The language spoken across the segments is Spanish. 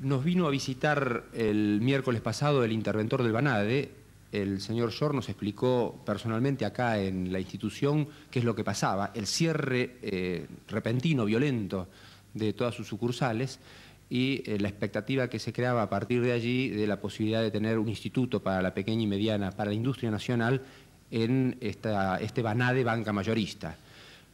Nos vino a visitar el miércoles pasado el interventor del Banade, el señor Shor nos explicó personalmente acá en la institución qué es lo que pasaba, el cierre eh, repentino, violento de todas sus sucursales y eh, la expectativa que se creaba a partir de allí de la posibilidad de tener un instituto para la pequeña y mediana, para la industria nacional en esta, este banade banca mayorista.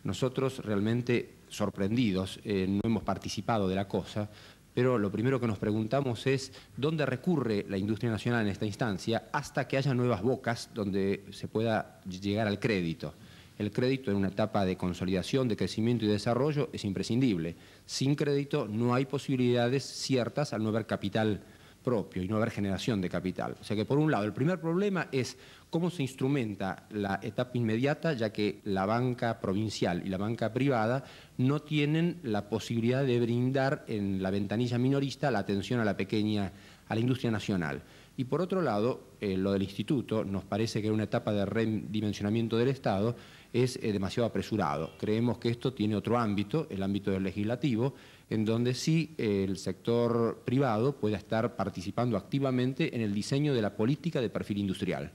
Nosotros realmente sorprendidos, eh, no hemos participado de la cosa, pero lo primero que nos preguntamos es dónde recurre la industria nacional en esta instancia hasta que haya nuevas bocas donde se pueda llegar al crédito. El crédito en una etapa de consolidación, de crecimiento y desarrollo es imprescindible. Sin crédito no hay posibilidades ciertas al no haber capital propio y no haber generación de capital. O sea que por un lado, el primer problema es cómo se instrumenta la etapa inmediata, ya que la banca provincial y la banca privada no tienen la posibilidad de brindar en la ventanilla minorista la atención a la pequeña, a la industria nacional. Y por otro lado, eh, lo del instituto nos parece que en una etapa de redimensionamiento del Estado es eh, demasiado apresurado. Creemos que esto tiene otro ámbito, el ámbito del legislativo, en donde sí eh, el sector privado pueda estar participando activamente en el diseño de la política de perfil industrial.